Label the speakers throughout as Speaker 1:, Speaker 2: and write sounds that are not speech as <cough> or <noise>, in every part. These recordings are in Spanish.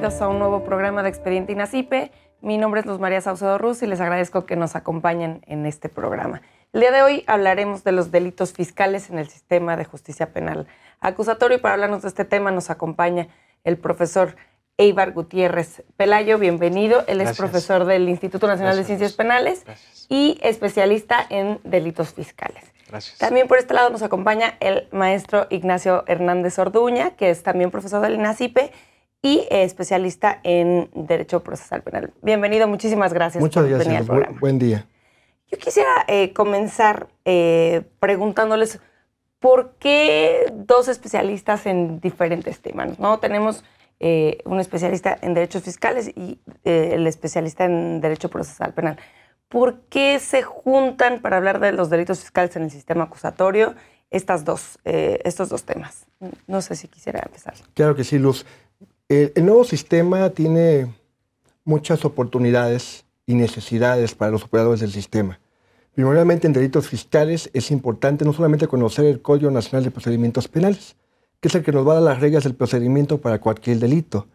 Speaker 1: bienvenidos a un nuevo programa de Expediente INACIPE. Mi nombre es Luz María Saucedo Ruz y les agradezco que nos acompañen en este programa. El día de hoy hablaremos de los delitos fiscales en el sistema de justicia penal acusatorio y para hablarnos de este tema nos acompaña el profesor Eibar Gutiérrez Pelayo, bienvenido. Él es profesor del Instituto Nacional de Ciencias Penales y especialista en delitos fiscales. Gracias. También por este lado nos acompaña el maestro Ignacio Hernández Orduña, que es también profesor del INACIPE y especialista en Derecho Procesal Penal. Bienvenido, muchísimas gracias. Muchas gracias, buen día. Yo quisiera eh, comenzar eh, preguntándoles por qué dos especialistas en diferentes temas. ¿no? Tenemos eh, un especialista en derechos fiscales y el especialista en Derecho Procesal Penal. ¿Por qué se juntan para hablar de los delitos fiscales en el sistema acusatorio estas dos, estos dos temas? No sé si quisiera empezar.
Speaker 2: Claro que sí, Luz. El, nuevo sistema tiene muchas oportunidades y necesidades para los operadores del sistema. primeramente en delitos fiscales es importante no solamente conocer el Código Nacional de Procedimientos Penales, que es el que nos va a dar las reglas del procedimiento para cualquier delito,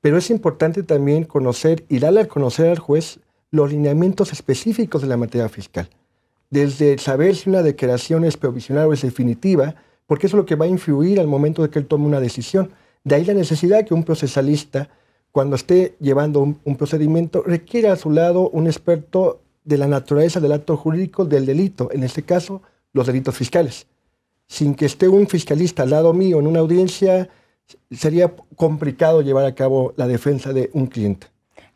Speaker 2: pero es importante también conocer y darle a conocer al juez los lineamientos específicos de la materia fiscal. Desde saber si una declaración es provisional o es definitiva, porque eso es lo que va a influir al momento de que él tome una decisión. De ahí la necesidad que un procesalista, cuando esté llevando un, procedimiento, requiera a su lado un experto de la naturaleza del acto jurídico del delito, en este caso, los delitos fiscales. Sin que esté un fiscalista al lado mío en una audiencia, sería complicado llevar a cabo la defensa de un cliente.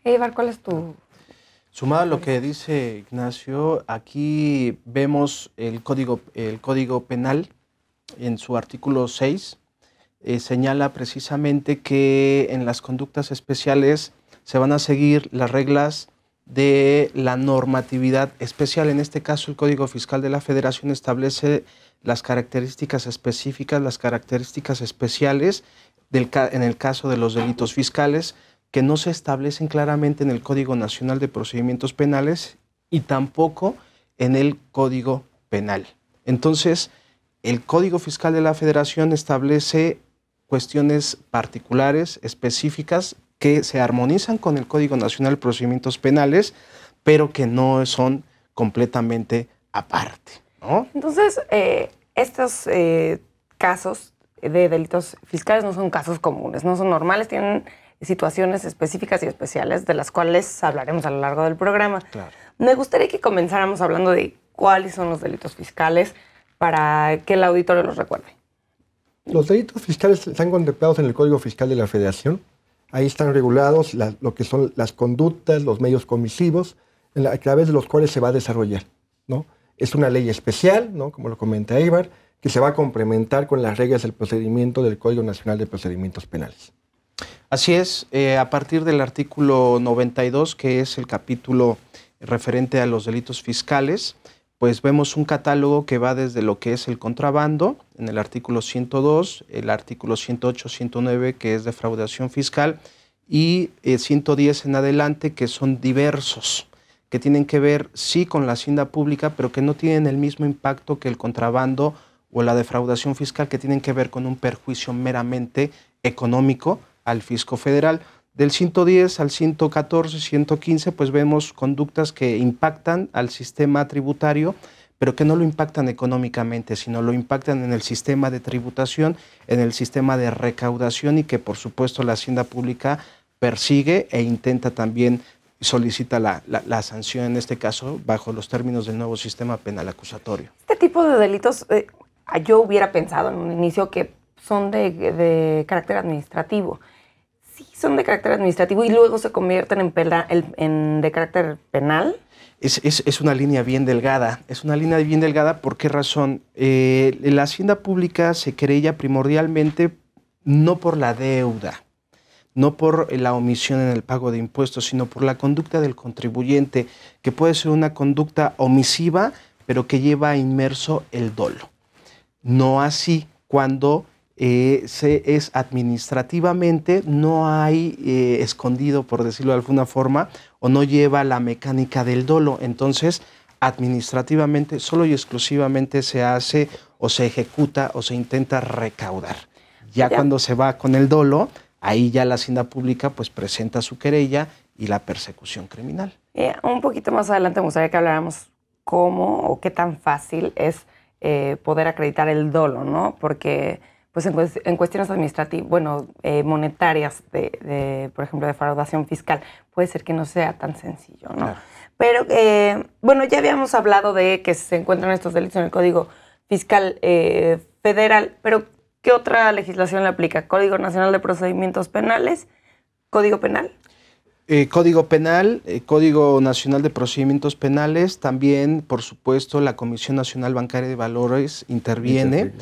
Speaker 1: Eibar, ¿cuál es tu...?
Speaker 3: Sumado a lo que dice Ignacio, aquí vemos el Código, el código Penal en su artículo 6, eh, señala precisamente que en las conductas especiales se van a seguir las reglas de la normatividad especial. En este caso, el Código Fiscal de la Federación establece las características específicas, las características especiales del en el caso de los delitos fiscales que no se establecen claramente en el Código Nacional de Procedimientos Penales y tampoco en el Código Penal. Entonces, el Código Fiscal de la Federación establece cuestiones particulares, específicas, que se armonizan con el Código Nacional de Procedimientos Penales, pero que no son completamente aparte.
Speaker 1: Entonces, eh, estos eh, casos de delitos fiscales no son casos comunes, no son normales, tienen situaciones específicas y especiales de las cuales hablaremos a lo largo del programa. Me gustaría que comenzáramos hablando de cuáles son los delitos fiscales para que el auditorio los recuerde.
Speaker 2: Los delitos fiscales están contemplados en el Código Fiscal de la Federación. Ahí están regulados lo que son las conductas, los medios comisivos, a través de los cuales se va a desarrollar. ¿no? Es una ley especial, ¿no? como lo comenta Eibar, que se va a complementar con las reglas del procedimiento del Código Nacional de Procedimientos Penales.
Speaker 3: Así es, eh, a partir del artículo 92, que es el capítulo referente a los delitos fiscales, pues vemos un catálogo que va desde lo que es el contrabando, en el artículo 102, el artículo 108, 109, que es defraudación fiscal, y 110 eh, en adelante, que son diversos, que tienen que ver sí con la hacienda pública, pero que no tienen el mismo impacto que el contrabando o la defraudación fiscal, que tienen que ver con un perjuicio meramente económico al fisco federal. Del 110 al 114, 115, pues vemos conductas que impactan al sistema tributario, pero que no lo impactan económicamente, sino lo impactan en el sistema de tributación, en el sistema de recaudación y que por supuesto la hacienda pública persigue e intenta también solicita la, sanción, en este caso, bajo los términos del nuevo sistema penal acusatorio.
Speaker 1: Este tipo de delitos, eh, yo hubiera pensado en un inicio que son de, de carácter administrativo, son de carácter administrativo y luego se convierten en, de carácter penal.
Speaker 3: Es, una línea bien delgada. Es una línea bien delgada. ¿Por qué razón? Eh, la hacienda pública se creía primordialmente no por la deuda, no por la omisión en el pago de impuestos, sino por la conducta del contribuyente, que puede ser una conducta omisiva, pero que lleva inmerso el dolo. No así cuando eh, se, es administrativamente, no hay eh, escondido, por decirlo de alguna forma, o no lleva la mecánica del dolo. Entonces, administrativamente, solo y exclusivamente se hace o se ejecuta o se intenta recaudar. Ya, cuando se va con el dolo, ahí ya la hacienda pública pues presenta su querella y la persecución criminal.
Speaker 1: Eh, un poquito más adelante me gustaría que habláramos cómo o qué tan fácil es poder acreditar el dolo, ¿no? Porque pues en, cuestiones administrativas, bueno, eh, monetarias, de, por ejemplo, de fraudación fiscal, puede ser que no sea tan sencillo, ¿no? Pero, eh, bueno, ya habíamos hablado de que se encuentran estos delitos en el Código Fiscal eh, Federal, pero ¿qué otra legislación le aplica? ¿Código Nacional de Procedimientos Penales? ¿Código Penal?
Speaker 3: Código Penal, Código Nacional de Procedimientos Penales, también, por supuesto, la Comisión Nacional Bancaria de Valores interviene.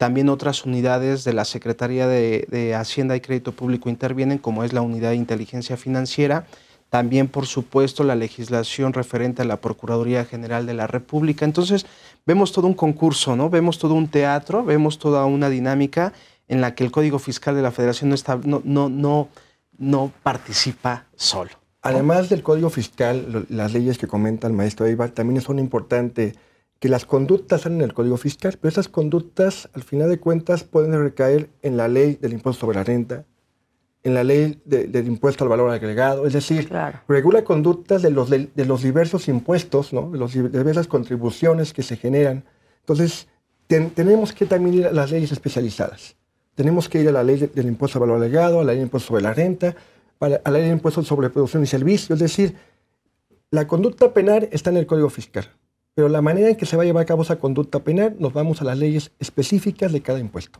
Speaker 3: También otras unidades de la Secretaría de, Hacienda y Crédito Público intervienen, como es la Unidad de Inteligencia Financiera. También, por supuesto, la legislación referente a la Procuraduría General de la República. Entonces, vemos todo un concurso, ¿no? Vemos todo un teatro, vemos toda una dinámica en la que el Código Fiscal de la Federación no, está, no, no, no, no participa solo.
Speaker 2: Además del Código Fiscal, las leyes que comenta el maestro Eibar también son importantes que las conductas están en el Código Fiscal, pero esas conductas, al final de cuentas, pueden recaer en la ley del impuesto sobre la renta, en la ley del impuesto al valor agregado, es decir, regula conductas de los, de los diversos impuestos, ¿no? de las diversas contribuciones que se generan. Entonces, tenemos que también ir a las leyes especializadas. Tenemos que ir a la ley del impuesto al valor agregado, a la ley del impuesto sobre la renta, a la, ley del impuesto sobre producción y servicio. Es decir, la conducta penal está en el Código Fiscal. Pero la manera en que se va a llevar a cabo esa conducta penal, nos vamos a las leyes específicas de cada impuesto.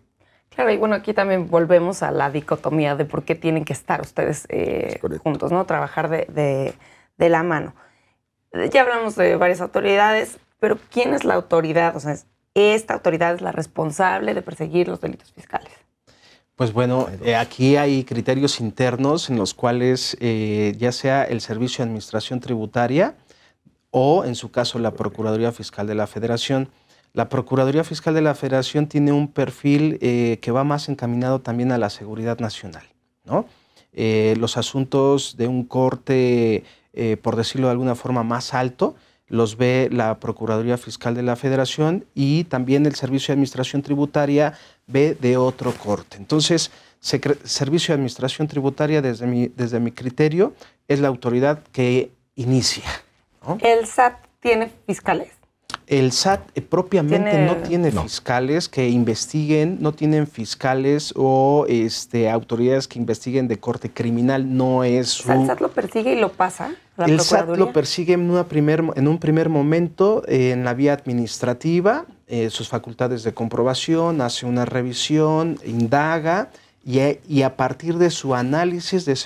Speaker 1: Claro, y bueno, aquí también volvemos a la dicotomía de por qué tienen que estar ustedes eh, juntos, ¿no? Trabajar de, la mano. Ya hablamos de varias autoridades, pero ¿quién es la autoridad? O sea, ¿esta autoridad es la responsable de perseguir los delitos fiscales?
Speaker 3: Pues bueno, eh, aquí hay criterios internos en los cuales eh, ya sea el Servicio de Administración Tributaria, o, en su caso, la Procuraduría Fiscal de la Federación. La Procuraduría Fiscal de la Federación tiene un perfil eh, que va más encaminado también a la seguridad nacional. Eh, los asuntos de un corte, eh, por decirlo de alguna forma, más alto, los ve la Procuraduría Fiscal de la Federación y también el Servicio de Administración Tributaria ve de otro corte. Entonces, Servicio de Administración Tributaria, desde mi, desde mi criterio, es la autoridad que inicia.
Speaker 1: ¿El SAT tiene fiscales?
Speaker 3: El SAT eh, propiamente no tiene fiscales que investiguen, no tienen fiscales o este, autoridades que investiguen de corte criminal, no es... ¿El SAT lo
Speaker 1: persigue y lo pasa? el SAT lo
Speaker 3: persigue en, primer, en un primer momento eh, en la vía administrativa, eh, sus facultades de comprobación, hace una revisión, indaga y, a partir de su análisis, de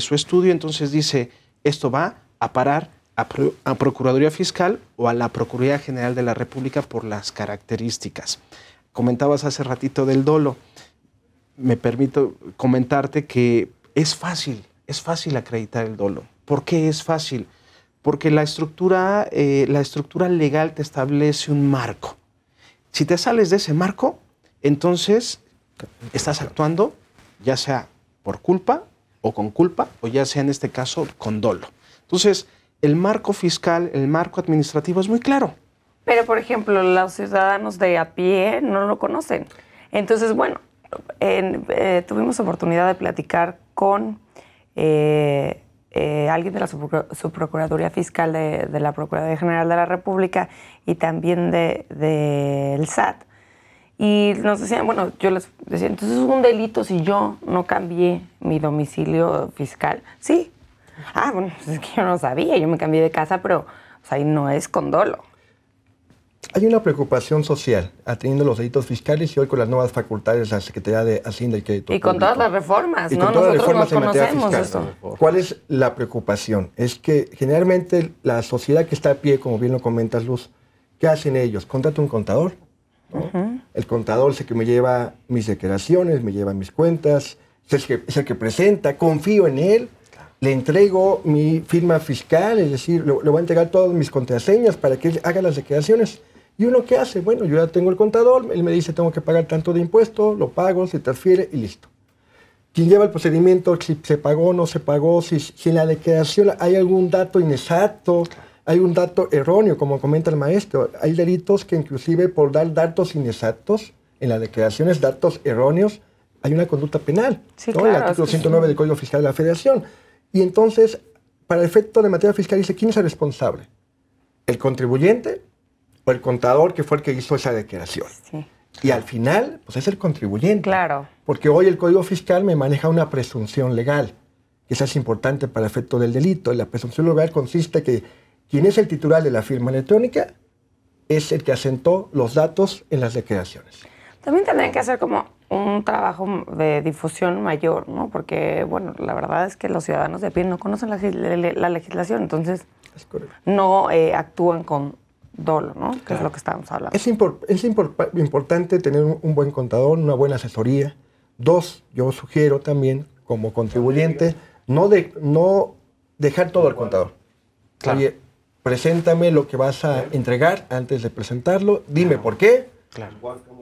Speaker 3: su estudio, entonces dice, esto va a parar a, Procuraduría Fiscal o a la Procuraduría General de la República por las características. Comentabas hace ratito del dolo. Me permito comentarte que es fácil, es fácil acreditar el dolo. ¿Por qué es fácil? Porque la estructura, eh, la estructura legal te establece un marco. Si te sales de ese marco, entonces estás actuando ya sea por culpa o con culpa, o ya sea en este caso con dolo. Entonces, el marco fiscal, el marco administrativo es muy claro.
Speaker 1: Pero, por ejemplo, los ciudadanos de a pie no lo conocen. Entonces, bueno, eh, tuvimos oportunidad de platicar con eh, eh, alguien de la Subprocuraduría Fiscal de, la Procuraduría General de la República y también del de, SAT. Y nos decían, bueno, yo les decía, entonces es un delito si yo no cambié mi domicilio fiscal. Sí, Ah, bueno, pues es que yo no sabía, yo me cambié de casa, pero ahí no es condolo.
Speaker 2: Hay una preocupación social atendiendo los delitos fiscales y hoy con las nuevas facultades de la Secretaría de Hacienda y Crédito. Y con todas las
Speaker 1: reformas, ¿no? las reformas
Speaker 2: ¿Cuál es la preocupación? Es que generalmente la sociedad que está a pie, como bien lo comentas, Luz, ¿qué hacen ellos? Contrata un contador. El contador es el que me lleva mis declaraciones, me lleva mis cuentas, es el que presenta, confío en él le entrego mi firma fiscal, es decir, le, voy a entregar todas mis contraseñas para que él haga las declaraciones. ¿Y uno qué hace? Bueno, yo ya tengo el contador, él me dice tengo que pagar tanto de impuestos, lo pago, se transfiere y listo. Quien lleva el procedimiento, si se pagó o no se pagó, si, en la declaración hay algún dato inexacto, hay un dato erróneo, como comenta el maestro. Hay delitos que inclusive por dar datos inexactos en las declaraciones, datos erróneos, hay una conducta penal. Sí, el artículo 109 del Código Fiscal de la Federación. Y entonces, para el efecto de materia fiscal, dice, ¿quién es el responsable? ¿El contribuyente o el contador que fue el que hizo esa declaración? Y al final, pues es el contribuyente. Claro. Porque hoy el Código Fiscal me maneja una presunción legal, que esa es importante para el efecto del delito. la presunción legal consiste que quien es el titular de la firma electrónica es el que asentó los datos en las declaraciones.
Speaker 1: También tendrían que hacer como un trabajo de difusión mayor, ¿no? Porque, bueno, la verdad es que los ciudadanos de pie no conocen la, legislación, entonces no eh, actúan con dolo, ¿no? Que es lo que estamos hablando.
Speaker 2: Es, es importante tener un, buen contador, una buena asesoría. Dos, yo sugiero también, como contribuyente, no, de no dejar todo al contador. preséntame lo que vas a entregar antes de presentarlo, dime por qué, Claro.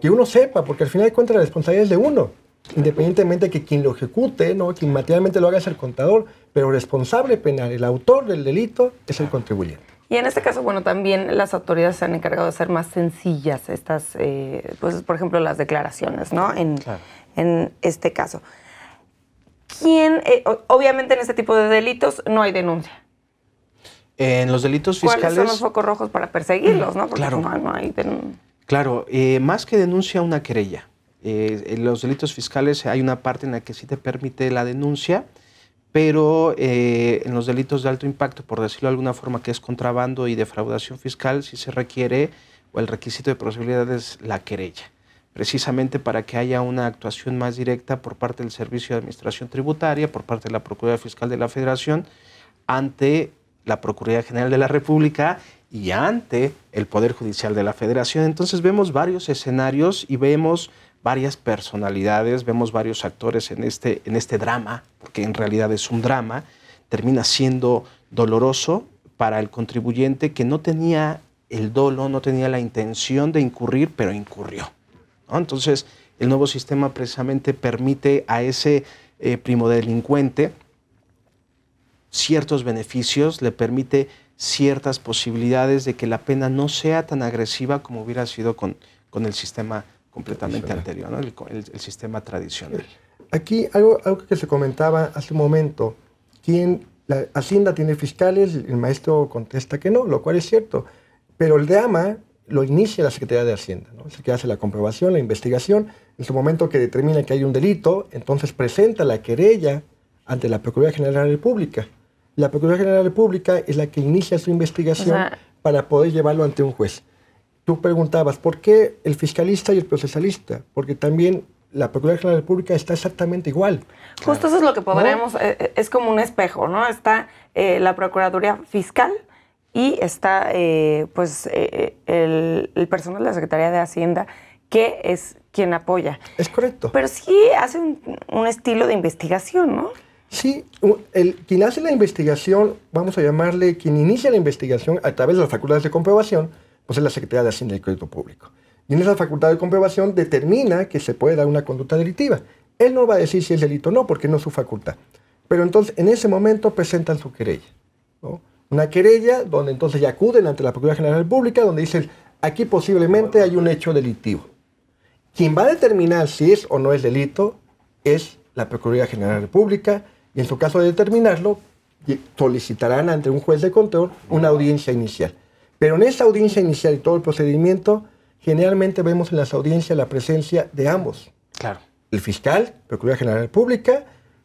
Speaker 2: Que uno sepa, porque al final de cuentas la responsabilidad es de uno. Independientemente de que quien lo ejecute, ¿no? quien materialmente lo haga es el contador, pero el responsable penal, el autor del delito, es el contribuyente.
Speaker 1: Y en este caso, bueno, también las autoridades se han encargado de hacer más sencillas estas, eh, pues, por ejemplo, las declaraciones, ¿no? En, en este caso. ¿Quién, eh, obviamente en este tipo de delitos no hay denuncia?
Speaker 3: En los delitos
Speaker 1: fiscales... ¿Cuáles son los focos rojos para perseguirlos, no? claro. no hay denuncia.
Speaker 3: Claro, eh, más que denuncia una querella. Eh, en los delitos fiscales hay una parte en la que sí te permite la denuncia, pero eh, en los delitos de alto impacto, por decirlo de alguna forma, que es contrabando y defraudación fiscal, sí se requiere o el requisito de posibilidad es la querella, precisamente para que haya una actuación más directa por parte del Servicio de Administración Tributaria, por parte de la Procuraduría Fiscal de la Federación, ante la Procuraduría General de la República y ante el Poder Judicial de la Federación. Entonces vemos varios escenarios y vemos varias personalidades, vemos varios actores en este, en este drama, que en realidad es un drama, termina siendo doloroso para el contribuyente que no tenía el dolo, no tenía la intención de incurrir, pero incurrió. Entonces el nuevo sistema precisamente permite a ese eh, primo delincuente ciertos beneficios, le permite ciertas posibilidades de que la pena no sea tan agresiva como hubiera sido con, el sistema completamente anterior, el, sistema tradicional.
Speaker 2: Aquí algo, que se comentaba hace un momento, ¿quién, la Hacienda tiene fiscales, el maestro contesta que no, lo cual es cierto, pero el ama lo inicia la Secretaría de Hacienda, es el que hace la comprobación, la investigación, en su momento que determina que hay un delito, entonces presenta la querella ante la Procuraduría General de la República. La Procuraduría General de la República es la que inicia su investigación para poder llevarlo ante un juez. Tú preguntabas, ¿por qué el fiscalista y el procesalista? Porque también la Procuraduría General de la República está exactamente igual.
Speaker 1: Justo eso es lo que podremos, eh, eh, es como un espejo, ¿no? Está eh, la Procuraduría Fiscal y está pues el, personal de la Secretaría de Hacienda que es quien apoya. Es correcto. Pero sí hace un estilo de investigación, ¿no? Sí,
Speaker 2: el, quien hace la investigación, vamos a llamarle, quien inicia la investigación a través de las facultades de comprobación, pues es la Secretaría de Hacienda y Crédito Público. Y en esa facultad de comprobación determina que se puede dar una conducta delictiva. Él no va a decir si es delito o no, porque no es su facultad. Pero entonces, en ese momento presentan su querella. Una querella donde entonces ya acuden ante la Procuraduría General Pública, donde dicen, aquí posiblemente hay un hecho delictivo. Quien va a determinar si es o no es delito es la Procuraduría General República, y en su caso de determinarlo, solicitarán ante un juez de control una audiencia inicial. Pero en esa audiencia inicial y todo el procedimiento, generalmente vemos en las audiencias la presencia de ambos. Claro. El fiscal, Procuraduría General Pública,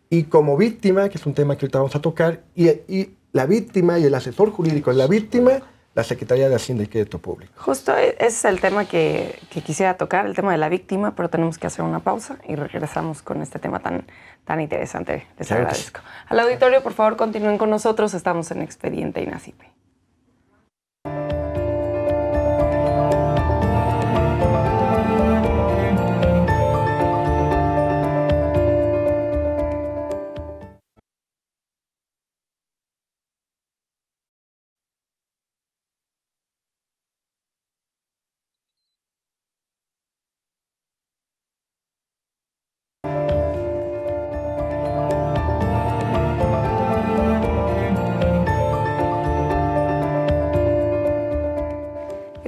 Speaker 2: y como víctima, que es un tema que ahorita vamos a tocar, y, y la víctima y el asesor jurídico de la víctima la Secretaría de Hacienda y Crédito Público.
Speaker 1: Justo e-, ese es el tema que, que, quisiera tocar, el tema de la víctima, pero tenemos que hacer una pausa y regresamos con este tema tan, tan interesante. Les agradezco. Al auditorio, por favor, continúen con nosotros. Estamos en Expediente Inacipe.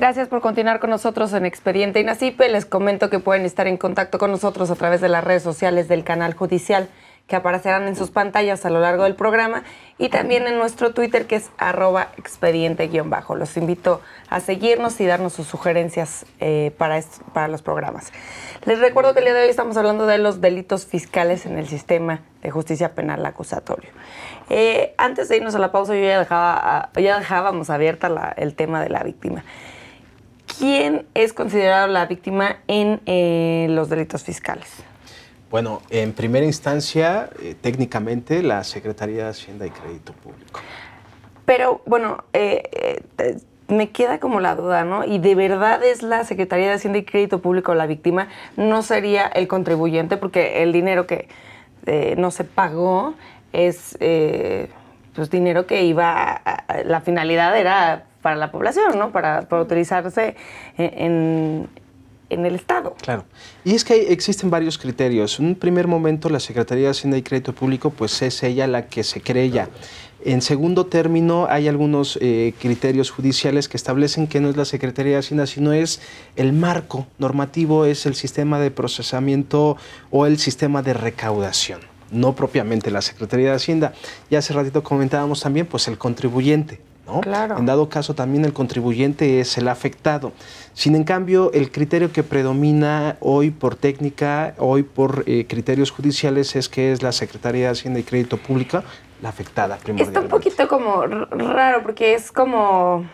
Speaker 1: Gracias por continuar con nosotros en Expediente Inacipe. Les comento que pueden estar en contacto con nosotros a través de las redes sociales del canal judicial que aparecerán en sus pantallas a lo largo del programa y también en nuestro Twitter que es arroba expediente-bajo. Los invito a seguirnos y darnos sus sugerencias eh, para, para los programas. Les recuerdo que el día de hoy estamos hablando de los delitos fiscales en el sistema de justicia penal acusatorio. Eh, antes de irnos a la pausa yo ya, ah, dejábamos abierta el tema de la víctima. ¿quién es considerado la víctima en eh, los delitos fiscales?
Speaker 3: Bueno, en primera instancia, eh, técnicamente, la Secretaría de Hacienda y Crédito Público.
Speaker 1: Pero bueno, eh, me queda como la duda, ¿no? Y de verdad es la Secretaría de Hacienda y Crédito Público la víctima, no sería el contribuyente, porque el dinero que no se pagó es pues dinero que iba, la finalidad era para la población, ¿no? Para, para utilizarse e, en, en el Estado. Claro. Y
Speaker 3: es que existen varios criterios. En un primer momento, la Secretaría de Hacienda y Crédito Público, pues es ella la que se cree ya. En segundo término, hay algunos eh, criterios judiciales que establecen que no es la Secretaría de Hacienda, sino es el marco normativo, es el sistema de procesamiento o el sistema de recaudación no propiamente la Secretaría de Hacienda. Y hace ratito comentábamos también, pues el contribuyente, en dado caso, también el contribuyente es el afectado. Sin en cambio, el criterio que predomina hoy por técnica, hoy por eh, criterios judiciales, es que es la Secretaría de Hacienda y Crédito Público la afectada Está un
Speaker 1: poquito como raro, porque es como,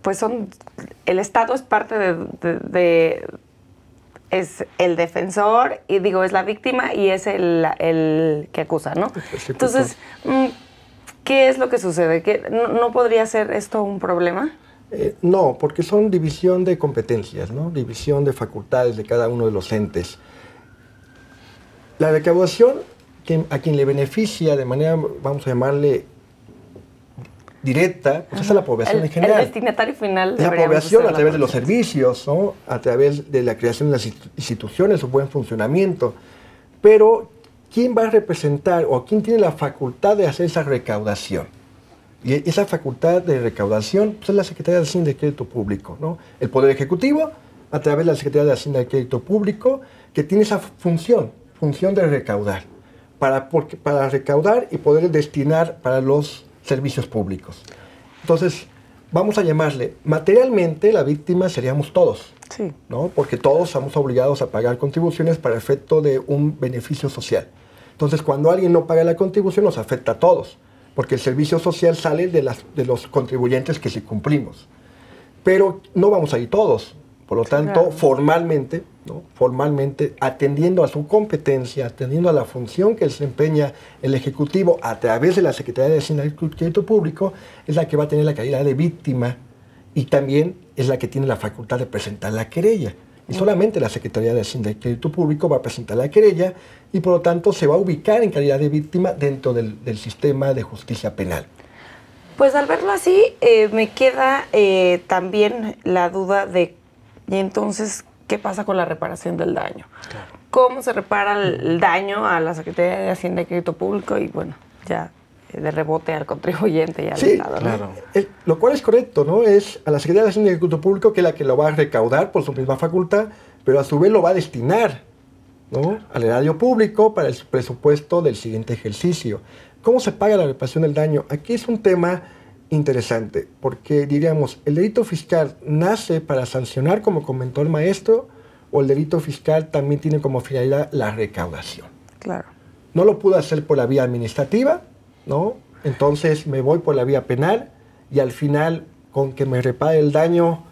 Speaker 1: pues son, el Estado es parte de, es el defensor, y digo, es la víctima y es el, el que acusa, ¿no? Entonces, mm, ¿Qué es lo que sucede? no, podría ser esto un problema? Eh,
Speaker 2: no, porque son división de competencias, ¿no? división de facultades de cada uno de los entes. La recaudación a quien le beneficia de manera, vamos a llamarle, directa, pues es a la población en general. El
Speaker 1: destinatario final. La población a través de los
Speaker 2: servicios, ¿no? a través de la creación de las instituciones, su buen funcionamiento. Pero quién va a representar o quién tiene la facultad de hacer esa recaudación. Y esa facultad de recaudación pues, es la Secretaría de Hacienda y Crédito Público, ¿no? El Poder Ejecutivo, a través de la Secretaría de Hacienda y Crédito Público, que tiene esa función, función de recaudar, para, para recaudar y poder destinar para los servicios públicos. Entonces, vamos a llamarle, materialmente la víctima seríamos todos, ¿no? porque todos somos obligados a pagar contribuciones para efecto de un beneficio social. Entonces, cuando alguien no paga la contribución, nos afecta a todos, porque el servicio social sale de, los contribuyentes que sí cumplimos. Pero no vamos a ir todos. Por lo tanto, formalmente, ¿no? formalmente, atendiendo a su competencia, atendiendo a la función que desempeña el Ejecutivo a través de la Secretaría de Hacienda y Crédito Público, es la que va a tener la calidad de víctima y también es la que tiene la facultad de presentar la querella y solamente la Secretaría de Hacienda y Crédito Público va a presentar la querella y por lo tanto se va a ubicar en calidad de víctima dentro del, sistema de justicia penal.
Speaker 1: Pues al verlo así, eh, me queda eh, también la duda de, ¿y entonces qué pasa con la reparación del daño? ¿Cómo se repara el daño a la Secretaría de Hacienda y Crédito Público? Y bueno, ya de rebote al contribuyente y al Estado. ¿no? Claro.
Speaker 2: lo cual es correcto, ¿no? Es a la Secretaría de Hacienda y Agricultura Público que es la que lo va a recaudar por su misma facultad, pero a su vez lo va a destinar ¿no? al erario público para el presupuesto del siguiente ejercicio. ¿Cómo se paga la reparación del daño? Aquí es un tema interesante, porque diríamos, ¿el delito fiscal nace para sancionar, como comentó el maestro, o el delito fiscal también tiene como finalidad la recaudación? Claro. No lo pudo hacer por la vía administrativa, ¿no? Entonces me voy por la vía penal y al final, con que me repare el daño,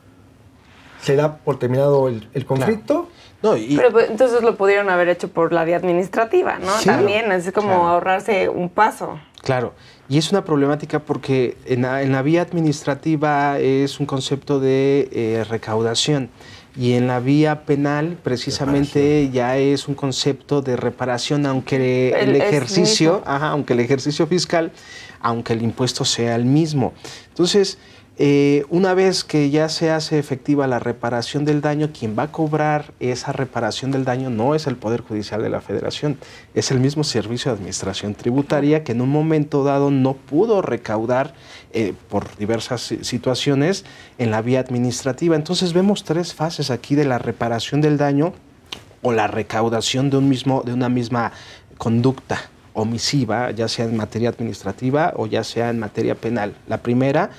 Speaker 2: se da por terminado el, conflicto.
Speaker 1: No, Pero pues, entonces lo pudieron haber hecho por la vía administrativa, ¿no? También, es como ahorrarse un paso.
Speaker 3: Claro, y es una problemática porque en la, vía administrativa es un concepto de eh, recaudación. Y en la vía penal, precisamente, ya es un concepto de reparación, aunque el, ejercicio, aunque el ejercicio fiscal, aunque el impuesto sea el mismo. Entonces, eh, una vez que ya se hace efectiva la reparación del daño, quien va a cobrar esa reparación del daño no es el Poder Judicial de la Federación, es el mismo Servicio de Administración Tributaria que en un momento dado no pudo recaudar eh, por diversas situaciones en la vía administrativa. Entonces vemos tres fases aquí de la reparación del daño o la recaudación de, un mismo, de una misma conducta omisiva, ya sea en materia administrativa o ya sea en materia penal. La primera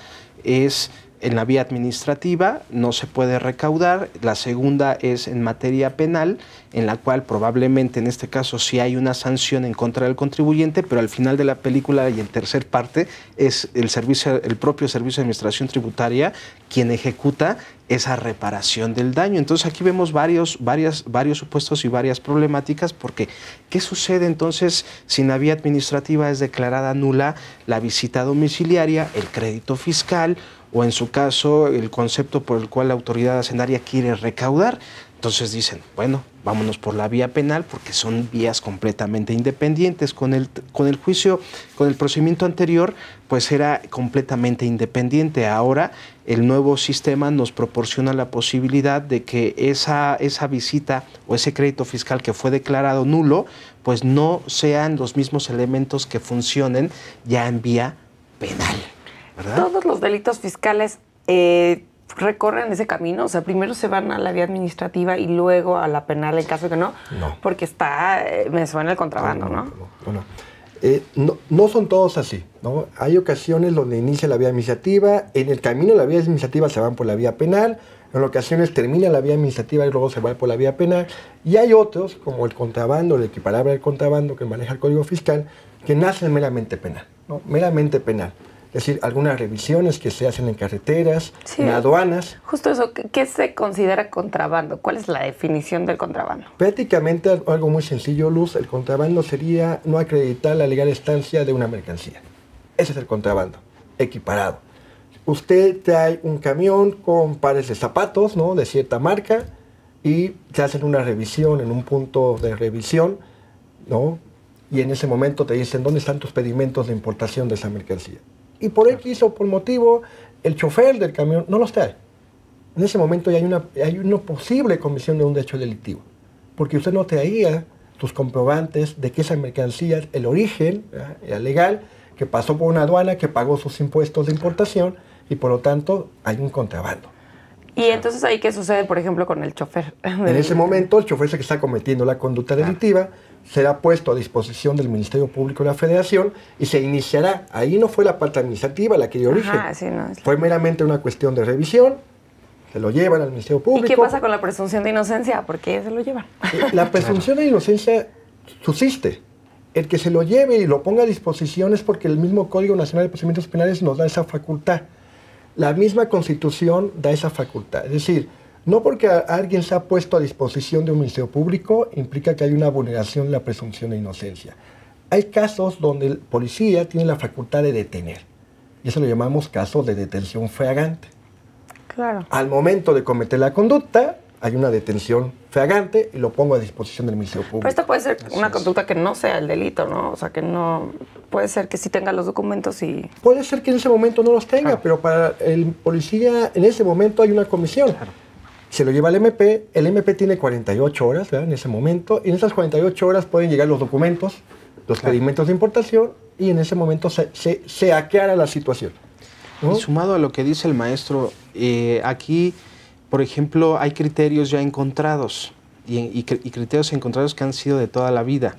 Speaker 3: es en la vía administrativa no se puede recaudar, la segunda es en materia penal, en la cual probablemente en este caso sí hay una sanción en contra del contribuyente, pero al final de la película y en tercer parte es el servicio el propio Servicio de Administración Tributaria quien ejecuta esa reparación del daño. Entonces aquí vemos varios, varias, varios supuestos y varias problemáticas porque ¿qué sucede entonces si la vía administrativa es declarada nula la visita domiciliaria, el crédito fiscal? o en su caso el concepto por el cual la autoridad hacendaria quiere recaudar. Entonces dicen, bueno, vámonos por la vía penal porque son vías completamente independientes. Con el, con el juicio, con el procedimiento anterior, pues era completamente independiente. Ahora el nuevo sistema nos proporciona la posibilidad de que esa, esa visita o ese crédito fiscal que fue declarado nulo, pues no sean los mismos elementos que funcionen ya en vía penal.
Speaker 1: Todos los delitos fiscales eh, recorren ese camino. O sea, primero se van a la vía administrativa y luego a la penal en caso que no. Porque está, eh, me suena el contrabando, ¿no?
Speaker 2: Eh, no, no, son todos así, ¿no? Hay ocasiones donde inicia la vía administrativa, en el camino de la vía administrativa se van por la vía penal, en ocasiones termina la vía administrativa y luego se va por la vía penal. Y hay otros, como el contrabando, el equiparable al contrabando que maneja el Código Fiscal, que nacen meramente penal, ¿no? meramente penal es decir, algunas revisiones que se hacen en carreteras, en aduanas.
Speaker 1: Justo eso, ¿qué se considera contrabando? ¿Cuál es la definición del contrabando?
Speaker 2: Prácticamente algo muy sencillo, Luz, el contrabando sería no acreditar la legal estancia de una mercancía. Ese es el contrabando, equiparado. Usted trae un camión con pares de zapatos, ¿no? De cierta marca y se hacen una revisión en un punto de revisión, ¿no? Y en ese momento te dicen, ¿dónde están tus pedimentos de importación de esa mercancía? y por X hizo por motivo el chofer del camión no lo trae. En ese momento ya hay una, hay una posible comisión de un hecho delictivo, porque usted no traía tus comprobantes de que esa mercancía, el origen, era legal, que pasó por una aduana, que pagó sus impuestos de importación y por lo tanto hay un contrabando.
Speaker 1: ¿Y entonces ahí qué sucede, por ejemplo, con el chofer? En ese
Speaker 2: <laughs> momento el chofer es el que está cometiendo la conducta delictiva será puesto a disposición del Ministerio Público de la Federación y se iniciará. Ahí no fue la parte administrativa la que dio origen. fue meramente una cuestión de revisión. Se lo llevan al Ministerio Público. ¿Y qué
Speaker 1: pasa con la presunción de inocencia? ¿Por qué se lo llevan?
Speaker 2: Eh, la presunción de inocencia subsiste. El que se lo lleve y lo ponga a disposición es porque el mismo Código Nacional de Procedimientos Penales nos da esa facultad. La misma Constitución da esa facultad. Es decir, no porque alguien se ha puesto a disposición de un ministerio público implica que hay una vulneración de la presunción de inocencia. Hay casos donde el policía tiene la facultad de detener. Y eso lo llamamos casos de detención fragante. Claro. Al momento de cometer la conducta, hay una detención fragante y lo pongo a disposición del
Speaker 1: Ministerio Público. Pero esto puede ser una conducta que no sea el delito, ¿no? O sea, que no. Puede ser que sí tenga los documentos y.
Speaker 2: Puede ser que en ese momento no los tenga, pero para el policía, en ese momento hay una comisión. Se lo lleva al MP, el MP tiene 48 horas ¿verdad? en ese momento, y en esas 48 horas pueden llegar los documentos, los pedimentos de importación, y en ese momento
Speaker 3: se, aclara la situación. sumado a lo que dice el maestro, eh, aquí, por ejemplo, hay criterios ya encontrados. Y, criterios encontrados que han sido de toda la vida.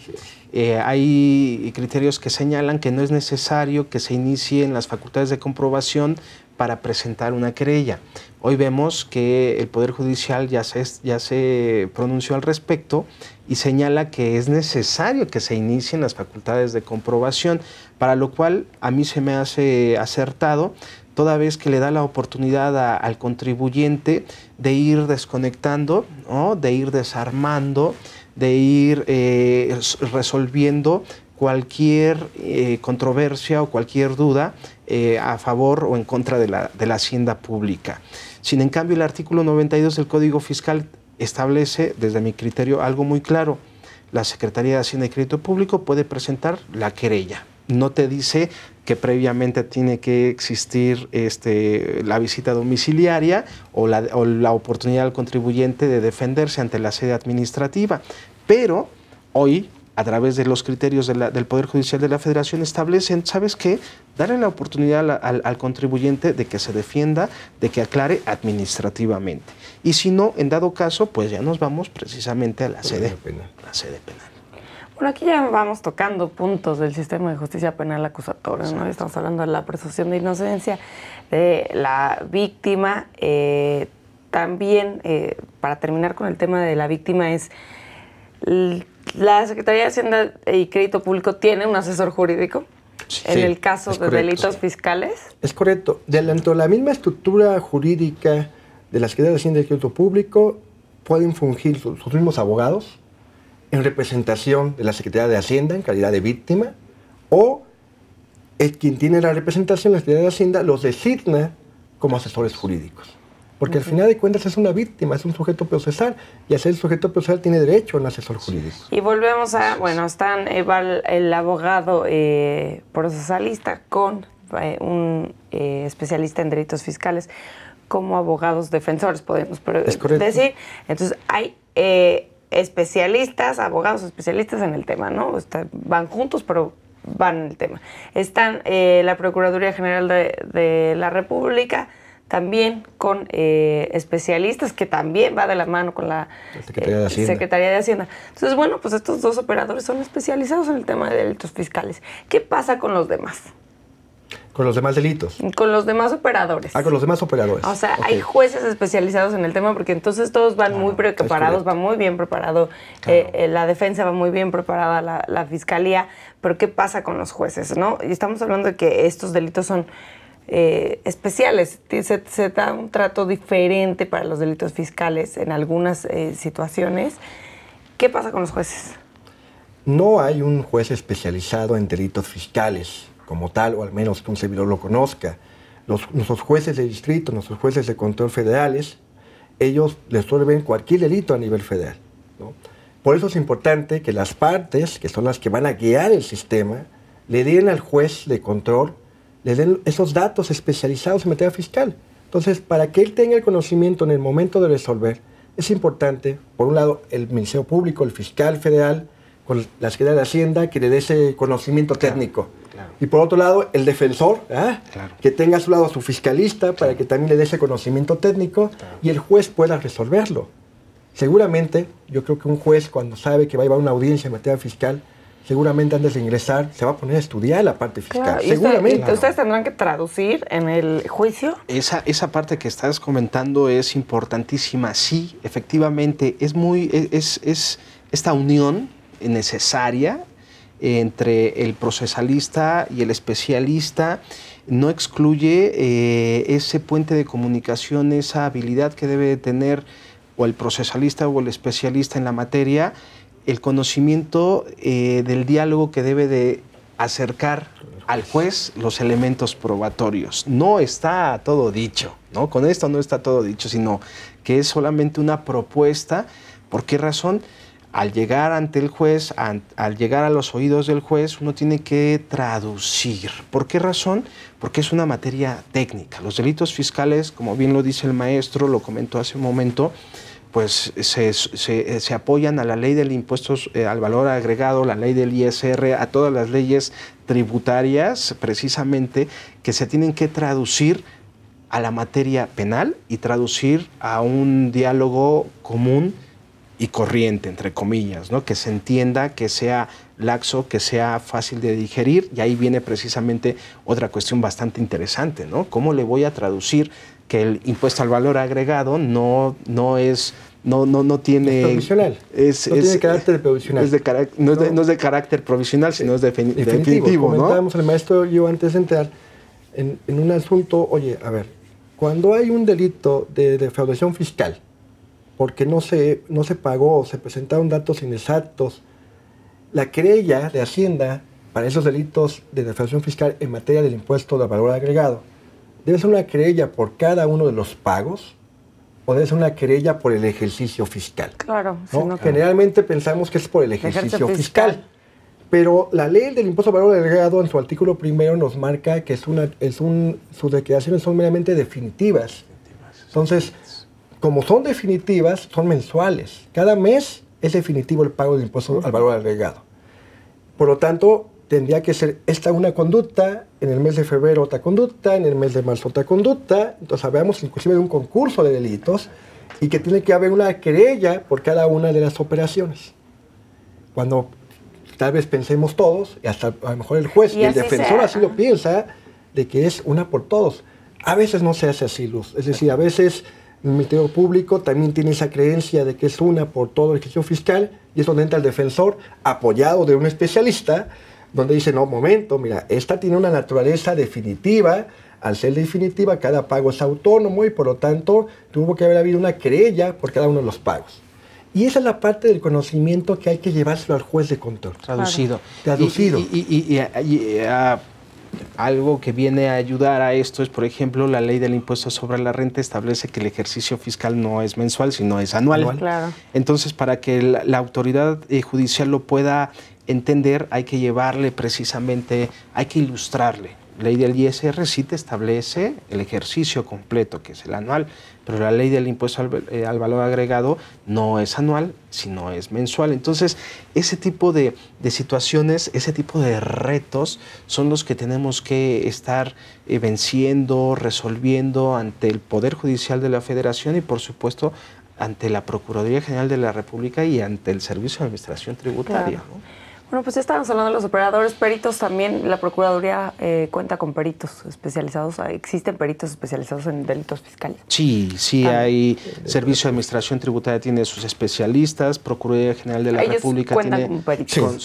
Speaker 3: Eh, hay criterios que señalan que no es necesario que se inicien las facultades de comprobación para presentar una querella. Hoy vemos que el Poder Judicial ya se, ya se pronunció al respecto y señala que es necesario que se inicien las facultades de comprobación, para lo cual a mí se me hace acertado, toda vez que le da la oportunidad al contribuyente de ir desconectando, ¿no? de ir desarmando, de ir eh, resolviendo cualquier eh, controversia o cualquier duda eh, a favor o en contra de la, de la hacienda pública. Sin en cambio, el artículo 92 del Código Fiscal establece, desde mi criterio, algo muy claro. La Secretaría de Hacienda y Crédito Público puede presentar la querella. No te dice que previamente tiene que existir este, la visita domiciliaria o la, o la oportunidad al contribuyente de defenderse ante la sede administrativa. Pero hoy a través de los criterios del Poder Judicial de la Federación, establecen, ¿sabes qué? Darle la oportunidad al, contribuyente de que se defienda, de que aclare administrativamente. Y si no, en dado caso, pues ya nos vamos precisamente a la, sede penal. la sede penal.
Speaker 1: Bueno, aquí ya vamos tocando puntos del sistema de justicia penal acusatoria, ¿no? Estamos hablando de la presunción de inocencia de la víctima. Eh, también, eh, para terminar con el tema de la víctima, es la Secretaría de Hacienda y Crédito Público tiene un asesor jurídico en el caso de delitos fiscales.
Speaker 2: Es correcto. Dentro de la misma estructura jurídica de la Secretaría de Hacienda y Crédito Público pueden fungir sus, mismos abogados en representación de la Secretaría de Hacienda en calidad de víctima o es quien tiene la representación, la Secretaría de Hacienda los designa como asesores jurídicos. Porque al final de cuentas es una víctima, es un sujeto procesal y al ser sujeto procesal tiene derecho a un asesor
Speaker 1: jurídico. Y volvemos a, bueno, están eh, el, abogado eh, procesalista con eh, un especialista en derechos fiscales como abogados defensores, podemos decir. Entonces hay especialistas, abogados especialistas en el tema, ¿no? van juntos, pero van en el tema. Están la Procuraduría General de la República también con eh, especialistas, que también va de la mano con la, eh, Secretaría, de Hacienda. Entonces, bueno, pues estos dos operadores son especializados en el tema de delitos fiscales. ¿Qué pasa con los demás?
Speaker 2: Con los demás delitos.
Speaker 1: Con los demás operadores. Ah, con los
Speaker 2: demás operadores. O sea, hay
Speaker 1: jueces especializados en el tema porque entonces todos van muy preparados, van muy bien preparado, eh, la defensa va muy bien preparada, la, la fiscalía, pero ¿qué pasa con los jueces? ¿no? Y estamos hablando de que estos delitos son eh, especiales. Se, da un trato diferente para los delitos fiscales en algunas eh, situaciones. ¿Qué pasa con los jueces?
Speaker 2: No hay un juez especializado en delitos fiscales como tal, o al menos que un servidor lo conozca. Los, nuestros jueces de distrito, nuestros jueces de control federales, ellos resuelven cualquier delito a nivel federal. Por eso es importante que las partes, que son las que van a guiar el sistema, le den al juez de control le den esos datos especializados en materia fiscal. Entonces, para que él tenga el conocimiento en el momento de resolver, es importante, por un lado, el Ministerio Público, el fiscal federal, con la Secretaría de Hacienda, que le dé ese conocimiento técnico. Y por otro lado, el defensor, ¿ah? que tenga a su lado a su fiscalista para que también le dé ese conocimiento técnico y el juez pueda resolverlo. Seguramente, yo creo que un juez cuando sabe que va a llevar una audiencia en materia fiscal, seguramente antes de ingresar se va a poner a estudiar la parte fiscal.
Speaker 1: seguramente. ustedes tendrán que traducir en el juicio.
Speaker 3: Esa, parte que estás comentando es importantísima. Sí, efectivamente, es muy, e, es, es esta unión necesaria entre el procesalista y el especialista no excluye eh, ese puente de comunicación, esa habilidad que debe tener o el procesalista o el especialista en la materia el conocimiento eh, del diálogo que debe de acercar al juez los elementos probatorios. No está todo dicho, ¿no? Con esto no está todo dicho, sino que es solamente una propuesta. ¿Por qué razón? Al llegar ante el juez, al llegar a los oídos del juez, uno tiene que traducir. ¿Por qué razón? Porque es una materia técnica. Los delitos fiscales, como bien lo dice el maestro, lo comentó hace un momento, pues se, apoyan a la ley del impuesto eh, al valor agregado, la ley del ISR, a todas las leyes tributarias precisamente que se tienen que traducir a la materia penal y traducir a un diálogo común y corriente, entre comillas, ¿no? que se entienda, que sea laxo, que sea fácil de digerir. Y ahí viene precisamente otra cuestión bastante interesante, ¿no? ¿Cómo le voy a traducir que el impuesto al valor agregado no, no es no, no, no tiene. Es provisional. Es, no tiene carácter provisional. no, es de, carácter provisional, sino es definitivo. definitivo comentábamos
Speaker 2: al maestro yo antes de entrar en, un asunto, oye, a ver, cuando hay un delito de defraudación fiscal, porque no se, no se pagó, se presentaron datos inexactos, la querella de Hacienda para esos delitos de defraudación fiscal en materia del impuesto al valor agregado ¿Debe ser una querella por cada uno de los pagos? ¿O debe ser una querella por el ejercicio fiscal? Claro. Generalmente pensamos que es por el ejercicio, fiscal. Pero la ley del impuesto al valor agregado en su artículo primero nos marca que es una, es un, sus declaraciones son meramente definitivas. Entonces, como son definitivas, son mensuales. Cada mes es definitivo el pago del impuesto al valor agregado. Por lo tanto, tendría que ser esta una conducta, en el mes de febrero otra conducta, en el mes de marzo otra conducta. Entonces hablamos inclusive de un concurso de delitos y que tiene que haber una querella por cada una de las operaciones. Cuando tal vez pensemos todos, y hasta a lo mejor el juez y, el defensor así lo piensa, de que es una por todos. A veces no se hace así, Luz. Es decir, a veces el Ministerio Público también tiene esa creencia de que es una por todo el ejercicio fiscal, y es donde entra el defensor, apoyado de un especialista, donde dice, no, momento, mira, esta tiene una naturaleza definitiva, al ser definitiva cada pago es autónomo y por lo tanto tuvo que haber habido una querella por cada uno de los pagos. Y esa es la parte del conocimiento que hay que llevárselo al juez de control. Traducido. Traducido.
Speaker 3: Y, ah, algo que viene a ayudar a esto es, por ejemplo, la ley del impuesto sobre la renta establece que el ejercicio fiscal no es mensual, sino es anual. Claro. Entonces, para que la autoridad eh, judicial lo pueda entender, hay que llevarle precisamente, hay que ilustrarle. La ley del ISR sí te establece el ejercicio completo, que es el anual, pero la ley del impuesto al, eh, valor agregado no es anual, sino es mensual. Entonces, ese tipo de, situaciones, ese tipo de retos son los que tenemos que estar eh, venciendo, resolviendo ante el Poder Judicial de la Federación y, por supuesto, ante la Procuraduría General de la República y ante el Servicio de Administración Tributaria.
Speaker 1: Bueno, pues ya estábamos hablando de los operadores, peritos también. La Procuraduría eh, cuenta con peritos especializados. Ah, ¿Existen peritos especializados en delitos fiscales?
Speaker 3: Sí, sí, ah, hay. Eh, servicio de Administración Tributaria tiene sus especialistas, Procuraduría General de la República tiene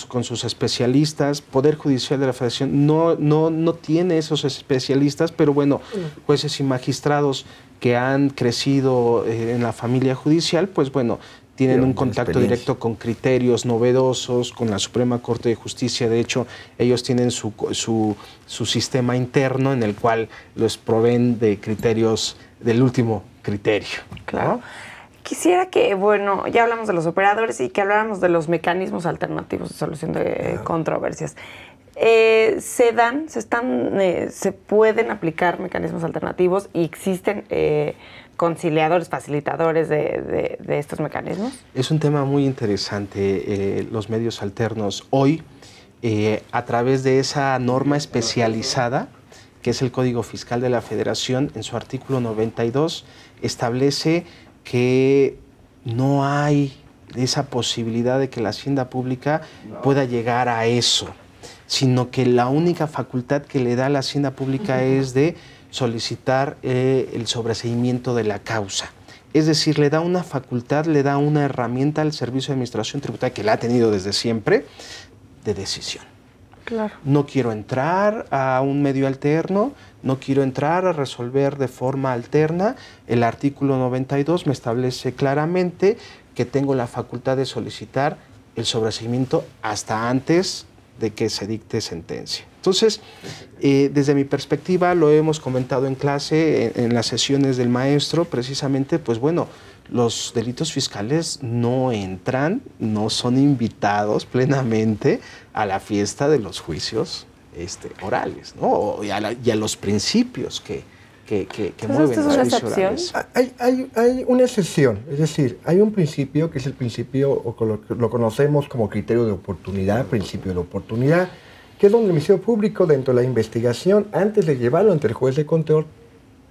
Speaker 3: con, sus especialistas, Poder Judicial de la Federación no, no, no tiene esos especialistas, pero bueno, mm. jueces y magistrados que han crecido eh, en la familia judicial, pues bueno, tienen un contacto directo con criterios novedosos, con la Suprema Corte de Justicia. De hecho, ellos tienen su, su, sistema interno en el cual los proveen de criterios del último criterio.
Speaker 1: Claro. Quisiera que, bueno, ya hablamos de los operadores y que habláramos de los mecanismos alternativos de solución de controversias. Eh, se dan, se están, eh, se pueden aplicar mecanismos alternativos y existen eh, conciliadores, facilitadores de, estos mecanismos?
Speaker 3: Es un tema muy interesante, eh, los medios alternos. Hoy, eh, a través de esa norma especializada, que es el Código Fiscal de la Federación, en su artículo 92, establece que no hay esa posibilidad de que la hacienda pública pueda llegar a eso, sino que la única facultad que le da la hacienda pública es de solicitar eh, el sobreseimiento de la causa. Es decir, le da una facultad, le da una herramienta al Servicio de Administración Tributaria, que la ha tenido desde siempre, de decisión. Claro. No quiero entrar a un medio alterno, no quiero entrar a resolver de forma alterna. El artículo 92 me establece claramente que tengo la facultad de solicitar el sobreseimiento hasta antes de que se dicte sentencia. Entonces, eh, desde mi perspectiva, lo hemos comentado en clase, en, las sesiones del maestro, precisamente, pues bueno, los delitos fiscales no entran, no son invitados plenamente a la fiesta de los juicios este, orales, ¿no? Y a, los principios que, que, pues mueven los juicios orales.
Speaker 2: Ah, hay, una excepción, es decir, hay un principio que es el principio, o lo conocemos como criterio de oportunidad, principio de oportunidad que es donde el Ministerio Público, dentro de la investigación, antes de llevarlo ante el juez de control,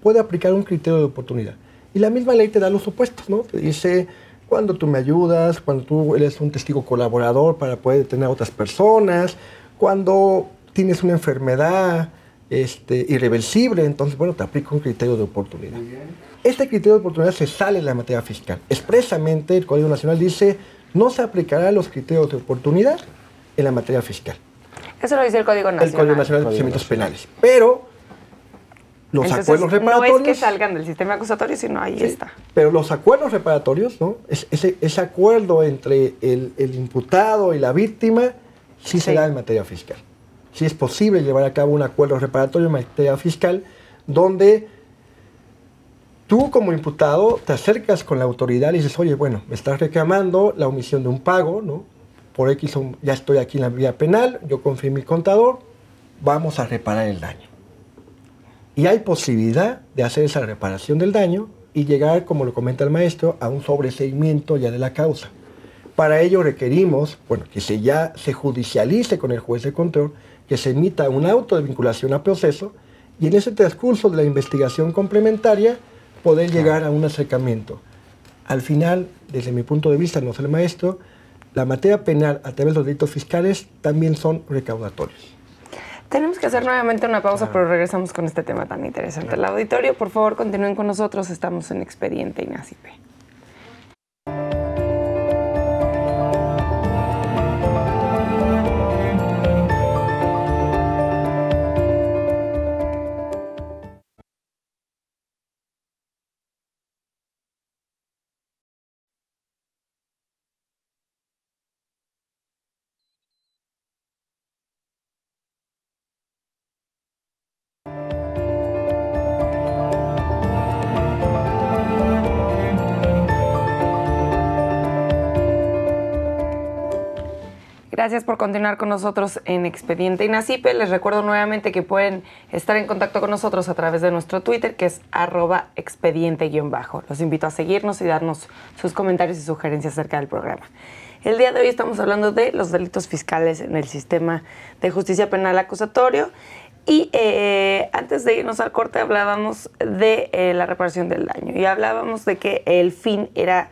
Speaker 2: puede aplicar un criterio de oportunidad. Y la misma ley te da los supuestos, ¿no? Te dice cuando tú me ayudas, cuando tú eres un testigo colaborador para poder detener a otras personas, cuando tienes una enfermedad este, irreversible, entonces, bueno, te aplica un criterio de oportunidad. Este criterio de oportunidad se sale en la materia fiscal. Expresamente el Código Nacional dice, no se aplicarán los criterios de oportunidad en la materia fiscal.
Speaker 1: Eso lo dice el Código Nacional. El Código Nacional de Procedimientos Penales. Pero
Speaker 2: los acuerdos reparatorios.
Speaker 1: No es que salgan del sistema acusatorio, sino ahí está.
Speaker 2: Pero los acuerdos reparatorios, ¿no? ese, acuerdo entre el, imputado y la víctima sí, sí, se da en materia fiscal. Sí es posible llevar a cabo un acuerdo reparatorio en materia fiscal donde tú como imputado te acercas con la autoridad y dices, oye, bueno, me estás reclamando la omisión de un pago, ¿no? por X ya estoy aquí en la vía penal, yo confío en mi contador, vamos a reparar el daño. Y hay posibilidad de hacer esa reparación del daño y llegar, como lo comenta el maestro, a un sobreseimiento ya de la causa. Para ello requerimos, bueno, que se ya se judicialice con el juez de control, que se emita un auto de vinculación a proceso y en ese transcurso de la investigación complementaria poder llegar a un acercamiento. Al final, desde mi punto de vista, no sé el maestro, la materia penal a través de los delitos fiscales también son recaudatorios.
Speaker 1: Tenemos que hacer nuevamente una pausa, pero regresamos con este tema tan interesante. El auditorio, por favor, continúen con nosotros. Estamos en Expediente Inacipe. Gracias por continuar con nosotros en Expediente Inacipe. Les recuerdo nuevamente que pueden estar en contacto con nosotros a través de nuestro Twitter, que es arroba expediente-bajo. Los invito a seguirnos y darnos sus comentarios y sugerencias acerca del programa. El día de hoy estamos hablando de los delitos fiscales en el sistema de justicia penal acusatorio. Y eh, antes de irnos al corte hablábamos de eh, la reparación del daño y hablábamos de que el fin era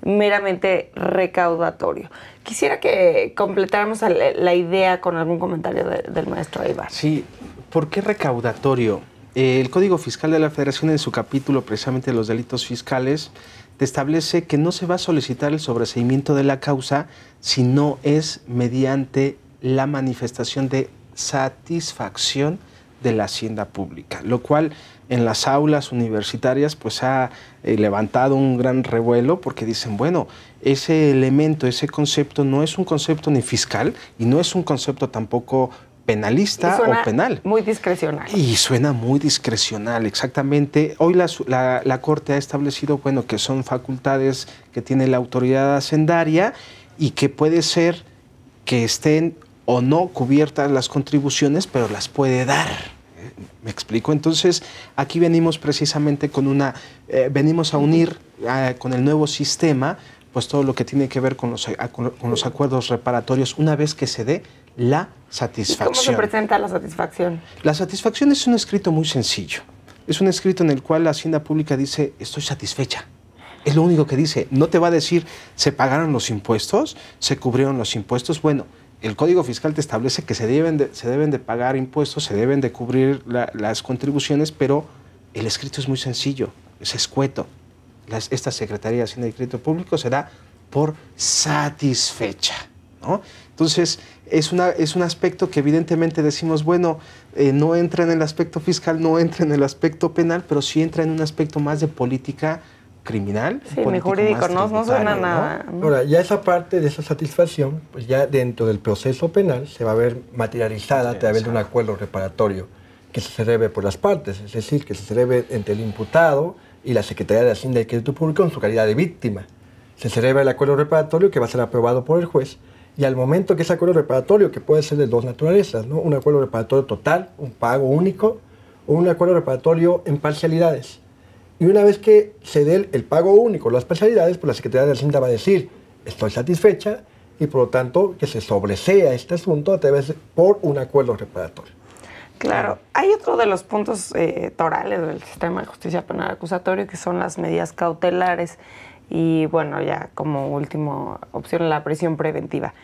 Speaker 1: meramente recaudatorio. Quisiera que completáramos la idea con algún comentario del maestro Aybar.
Speaker 3: Sí, ¿por qué recaudatorio? Eh, el Código Fiscal de la Federación, en su capítulo precisamente de los delitos fiscales, establece que no se va a solicitar el sobreseimiento de la causa si no es mediante la manifestación de satisfacción de la hacienda pública, lo cual en las aulas universitarias pues ha eh, levantado un gran revuelo porque dicen, bueno, ese elemento, ese concepto no es un concepto ni fiscal y no es un concepto tampoco penalista o penal. Muy discrecional. Y suena muy discrecional, exactamente. Hoy la, la, la, Corte ha establecido, bueno, que son facultades que tiene la autoridad hacendaria y que puede ser que estén o no cubiertas las contribuciones, pero las puede dar. ¿Me explico? Entonces, aquí venimos precisamente con una, eh, venimos a unir eh, con el nuevo sistema, pues todo lo que tiene que ver con los, eh, con los acuerdos reparatorios una vez que se dé la satisfacción. ¿Cómo se
Speaker 1: presenta la satisfacción?
Speaker 3: La satisfacción es un escrito muy sencillo. Es un escrito en el cual la Hacienda Pública dice, estoy satisfecha. Es lo único que dice. No te va a decir, se pagaron los impuestos, se cubrieron los impuestos. Bueno, el Código Fiscal te establece que se deben de, pagar impuestos, se deben de cubrir las contribuciones, pero el escrito es muy sencillo, es escueto. esta Secretaría de Hacienda y Crédito Público será por satisfecha. ¿no? Entonces, es, una, es un aspecto que evidentemente decimos, bueno, eh, no entra en el aspecto fiscal, no entra en el aspecto penal, pero sí entra en un aspecto más de política criminal. ni jurídico, no, suena nada. Ahora, ya esa parte de esa satisfacción, pues
Speaker 2: ya dentro del proceso penal se va a ver materializada a través de un acuerdo reparatorio que se celebre por las partes, es decir, que se celebre entre el imputado y la Secretaría de Hacienda y Crédito Público en su calidad de víctima. Se celebra el acuerdo reparatorio que va a ser aprobado por el juez y al momento que ese acuerdo reparatorio, que puede ser de dos naturalezas, ¿no? un acuerdo reparatorio total, un pago único, o un acuerdo reparatorio en parcialidades y una vez que se dé el pago único, las especialidades, pues la Secretaría de Hacienda va a decir, estoy satisfecha y por lo tanto que se sobresea este asunto a través por un acuerdo reparatorio.
Speaker 1: Claro, hay otro de los puntos eh, torales del sistema de justicia penal acusatorio que son las medidas cautelares y bueno, ya como última opción la prisión preventiva.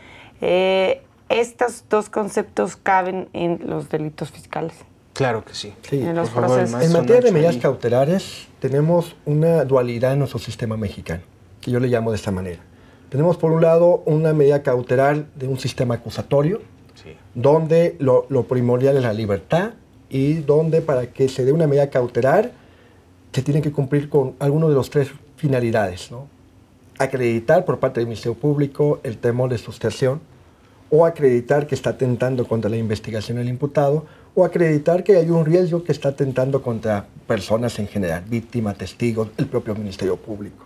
Speaker 1: Eh, ¿Estos dos conceptos caben en los delitos fiscales? Claro que sí. en, materia de medidas
Speaker 2: cautelares tenemos una dualidad en nuestro sistema mexicano, que yo le llamo de esta manera. Tenemos por un lado una medida cautelar de un sistema acusatorio, donde lo, primordial es la libertad y donde para que se dé una medida cautelar se tiene que cumplir con alguno de los tres finalidades, ¿no? Acreditar por parte del Ministerio Público el temor de sustracción, o acreditar que está atentando contra la investigación del imputado o acreditar que hay un riesgo que está atentando contra personas en general, víctima testigos, el propio Ministerio Público.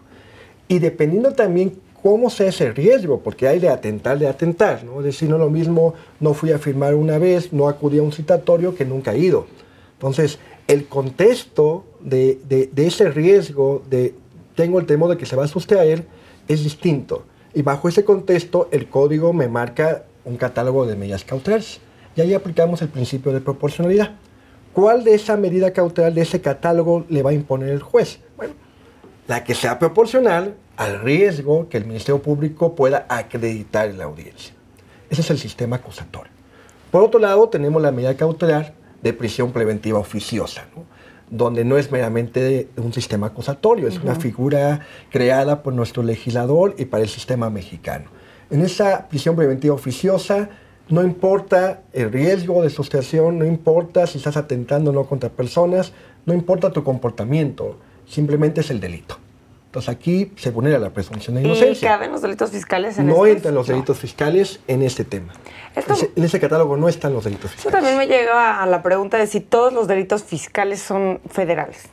Speaker 2: Y dependiendo también cómo sea ese riesgo, porque hay de atentar, de atentar, ¿no? Es decir, no lo mismo, no fui a firmar una vez, no acudí a un citatorio que nunca he ido. Entonces, el contexto de, ese riesgo, de tengo el temor de que se va a él, es distinto. Y bajo ese contexto, el código me marca un catálogo de medidas cautelares. Y ahí aplicamos el principio de proporcionalidad. ¿Cuál de esa medida cautelar de ese catálogo le va a imponer el juez? Bueno, la que sea proporcional al riesgo que el Ministerio Público pueda acreditar en la audiencia. Ese es el sistema acusatorio. Por otro lado, tenemos la medida cautelar de prisión preventiva oficiosa, donde no es meramente un sistema acusatorio, es una figura creada por nuestro legislador y para el sistema mexicano en esa prisión preventiva oficiosa, no importa el riesgo de asociación, no importa si estás atentando o no contra personas, no importa tu comportamiento, simplemente es el delito. Entonces aquí se vulnera la presunción de inocencia. ¿Y caben los
Speaker 1: delitos fiscales No este entran los
Speaker 2: delitos fiscales en este tema. en ese catálogo no están los delitos fiscales.
Speaker 1: Yo también me llega a la pregunta de si todos los delitos fiscales son federales.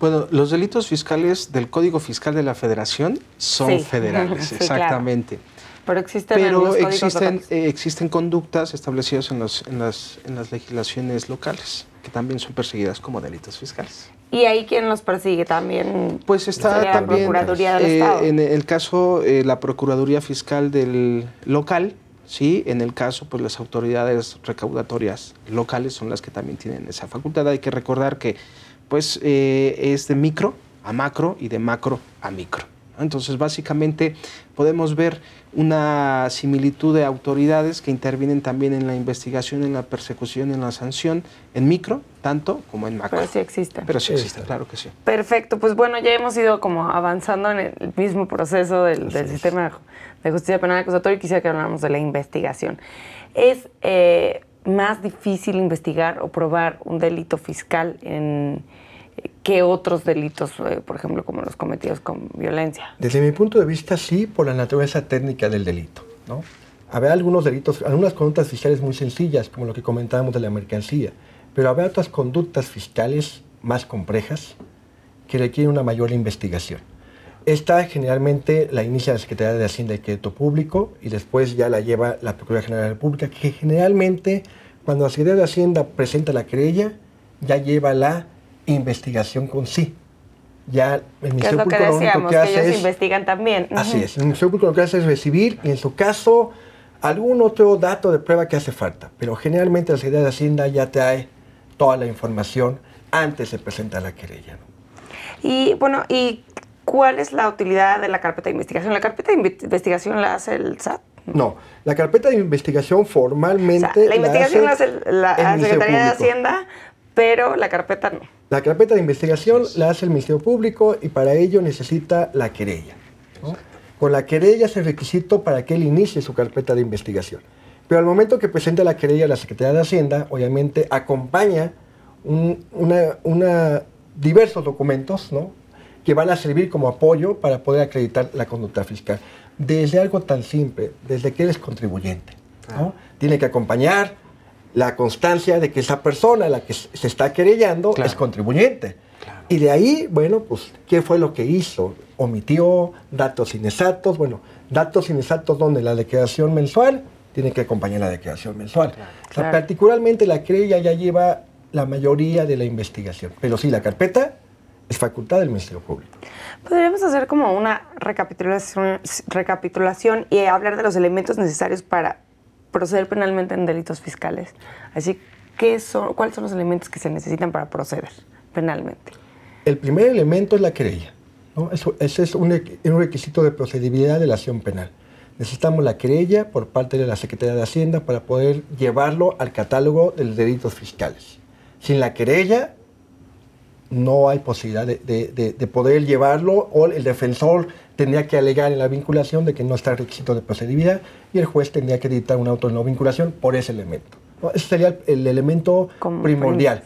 Speaker 3: Bueno, los delitos fiscales del Código Fiscal de la Federación son federales, <laughs> exactamente.
Speaker 1: Pero existen, Pero existen,
Speaker 3: eh, existen conductas establecidas en, los, en, las, en las legislaciones locales que también son perseguidas como delitos fiscales.
Speaker 1: ¿Y ahí quién los persigue también? Pues está también Procuraduría del eh,
Speaker 3: en el caso eh, la Procuraduría Fiscal del local, sí, en el caso pues las autoridades recaudatorias locales son las que también tienen esa facultad. Hay que recordar que pues eh, es de micro a macro y de macro a micro. Entonces, básicamente podemos ver una similitud de autoridades que intervienen también en la investigación, en la persecución, en la sanción, en micro, tanto como en macro. Pero sí existe Pero sí existe claro que sí.
Speaker 1: Perfecto, pues bueno, ya hemos ido como avanzando en el mismo proceso del, sistema de justicia penal acusatorio y quisiera que habláramos de la investigación. Es eh, más difícil investigar o probar un delito fiscal en ¿Qué otros delitos, eh, por ejemplo, como los cometidos con violencia?
Speaker 2: Desde mi punto de vista, sí, por la naturaleza técnica del delito. ¿no? Habrá algunos delitos, algunas conductas fiscales muy sencillas, como lo que comentábamos de la mercancía, pero habrá otras conductas fiscales más complejas que requieren una mayor investigación. Esta generalmente la inicia la Secretaría de Hacienda y Crédito Público y después ya la lleva la Procuraduría General de la República, que generalmente cuando la Secretaría de Hacienda presenta la querella, ya lleva la investigación con sí. Ya el Ministerio Público lo que, que es,
Speaker 1: investigan también. Así es,
Speaker 2: el Ministerio Público lo que hace es recibir y en su caso algún otro dato de prueba que hace falta, pero generalmente la Secretaría de Hacienda ya trae toda la información antes de presentar la querella.
Speaker 1: Y bueno, ¿y cuál es la utilidad de la carpeta de investigación? ¿La carpeta de investigación la hace el SAT?
Speaker 2: No, la carpeta de investigación formalmente. la investigación la hace,
Speaker 1: la, Secretaría de Hacienda, pero la carpeta no.
Speaker 2: La carpeta de investigación la hace el Ministerio Público y para ello necesita la querella. Con la querella es el requisito para que él inicie su carpeta de investigación. Pero al momento que presenta la querella a la Secretaría de Hacienda, obviamente acompaña una, diversos documentos que van a servir como apoyo para poder acreditar la conducta fiscal. Desde algo tan simple, desde que es contribuyente. Tiene que acompañar la constancia de que esa persona la que se está querellando es contribuyente. Y de ahí, bueno, pues, ¿qué fue lo que hizo? Omitió datos inexactos, bueno, datos inexactos donde la declaración mensual tiene que acompañar la declaración mensual. O sea, particularmente la querella ya lleva la mayoría de la investigación, pero sí, la carpeta es facultad del Ministerio Público.
Speaker 1: Podríamos hacer como una recapitulación, recapitulación y hablar de los elementos necesarios para proceder penalmente en delitos fiscales. Así, ¿qué son, ¿cuáles son los elementos que se necesitan para proceder penalmente?
Speaker 2: El primer elemento es la querella. ese es un, requisito de procedibilidad de la acción penal. Necesitamos la querella por parte de la Secretaría de Hacienda para poder llevarlo al catálogo de delitos fiscales. Sin la querella, no hay posibilidad de, poder llevarlo o el defensor tendría que alegar en la vinculación de que no está requisito de procedibilidad y el juez tendría que dictar un auto de no vinculación por ese elemento. Ese sería el, elemento primordial.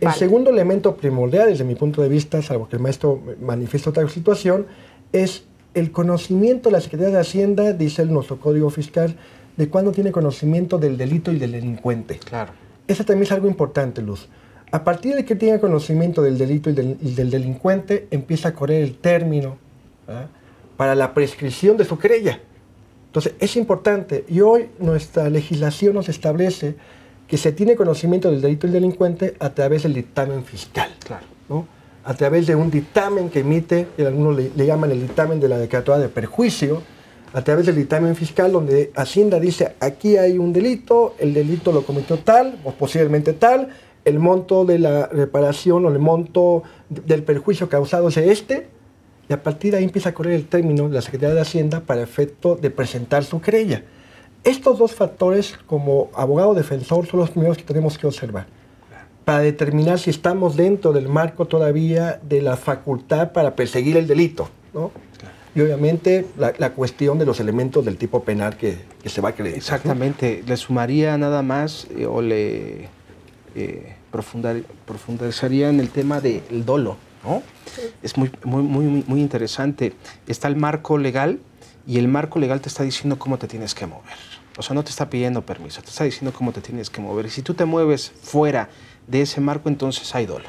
Speaker 2: El segundo elemento primordial, desde mi punto de vista, salvo que el maestro manifiesta otra situación, es el conocimiento de la Secretaría de Hacienda, dice el nuestro Código Fiscal, de cuándo tiene conocimiento del delito y del delincuente. Claro. Eso también es algo importante, Luz. A partir de que tenga conocimiento del delito y del, delincuente, empieza a correr el término ¿ah? para la prescripción de su querella. Entonces, es importante, y hoy nuestra legislación nos establece que se tiene conocimiento del delito y del delincuente a través del dictamen fiscal. Claro. a través de un dictamen que emite, y algunos le, llaman el dictamen de la declaratoria de perjuicio, a través del dictamen fiscal donde Hacienda dice, aquí hay un delito, el delito lo cometió tal, o posiblemente tal, el monto de la reparación o el monto del perjuicio causado es este, y a partir de ahí empieza a correr el término de la Secretaría de Hacienda para efecto de presentar su querella. Estos dos factores, como abogado defensor, son los primeros que tenemos que observar para determinar si estamos dentro del marco todavía de la facultad para perseguir el delito, Y obviamente la, cuestión de los elementos del tipo penal que, se va a creer.
Speaker 3: Exactamente, le sumaría nada más eh, o le eh, profundizaría en el tema del dolo. ¿no? Es muy, muy, muy, muy interesante. Está el marco legal y el marco legal te está diciendo cómo te tienes que mover. O sea, no te está pidiendo permiso, te está diciendo cómo te tienes que mover. Y si tú te mueves fuera de ese marco, entonces hay dolo.